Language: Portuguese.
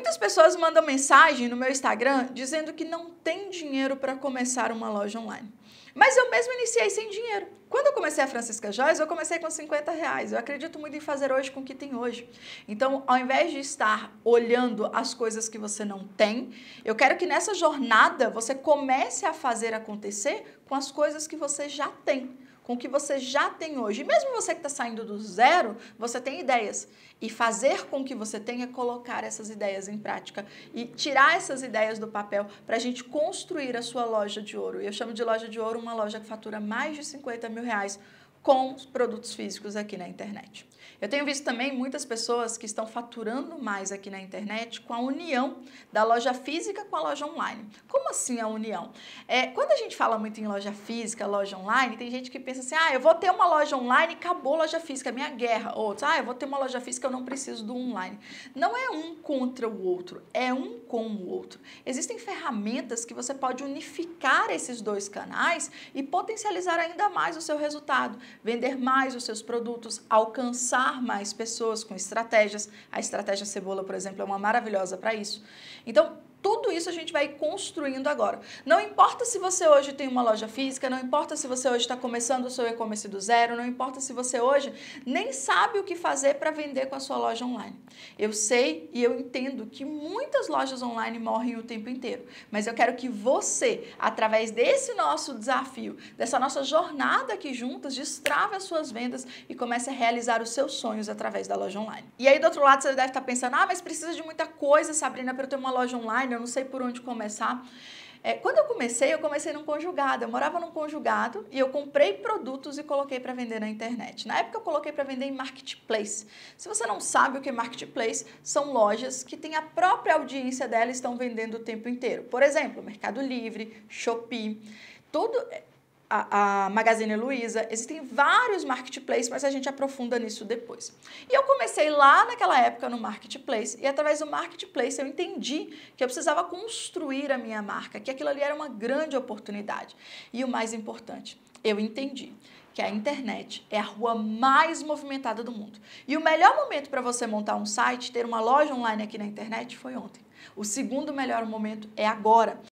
Muitas pessoas mandam mensagem no meu Instagram dizendo que não tem dinheiro para começar uma loja online. Mas eu mesmo iniciei sem dinheiro. Quando eu comecei a Francisca Joyce, eu comecei com 50 reais. Eu acredito muito em fazer hoje com o que tem hoje. Então, ao invés de estar olhando as coisas que você não tem, eu quero que nessa jornada você comece a fazer acontecer com as coisas que você já tem com o que você já tem hoje. E mesmo você que está saindo do zero, você tem ideias. E fazer com que você tenha colocar essas ideias em prática e tirar essas ideias do papel para a gente construir a sua loja de ouro. E eu chamo de loja de ouro uma loja que fatura mais de 50 mil reais com os produtos físicos aqui na internet. Eu tenho visto também muitas pessoas que estão faturando mais aqui na internet com a união da loja física com a loja online. Como assim a união? É, quando a gente fala muito em loja física, loja online, tem gente que pensa assim: ah, eu vou ter uma loja online, acabou a loja física, é minha guerra. Outros, ah, eu vou ter uma loja física, eu não preciso do online. Não é um contra o outro, é um com o outro. Existem ferramentas que você pode unificar esses dois canais e potencializar ainda mais o seu resultado vender mais os seus produtos, alcançar mais pessoas com estratégias. A estratégia cebola, por exemplo, é uma maravilhosa para isso. Então, tudo isso a gente vai construindo agora. Não importa se você hoje tem uma loja física, não importa se você hoje está começando o seu e-commerce do zero, não importa se você hoje nem sabe o que fazer para vender com a sua loja online. Eu sei e eu entendo que muitas lojas online morrem o tempo inteiro, mas eu quero que você, através desse nosso desafio, dessa nossa jornada aqui juntas, destrave as suas vendas e comece a realizar os seus sonhos através da loja online. E aí do outro lado você deve estar tá pensando: "Ah, mas precisa de muita coisa, Sabrina, para eu ter uma loja online" eu não sei por onde começar. É, quando eu comecei, eu comecei num conjugado. Eu morava num conjugado e eu comprei produtos e coloquei para vender na internet. Na época, eu coloquei para vender em marketplace. Se você não sabe o que é marketplace, são lojas que têm a própria audiência dela e estão vendendo o tempo inteiro. Por exemplo, Mercado Livre, Shopee. Todo, a, a Magazine Luiza, existem vários marketplaces, mas a gente aprofunda nisso depois. E eu comecei lá naquela época no marketplace, e através do marketplace eu entendi que eu precisava construir a minha marca, que aquilo ali era uma grande oportunidade. E o mais importante, eu entendi que a internet é a rua mais movimentada do mundo. E o melhor momento para você montar um site, ter uma loja online aqui na internet, foi ontem. O segundo melhor momento é agora.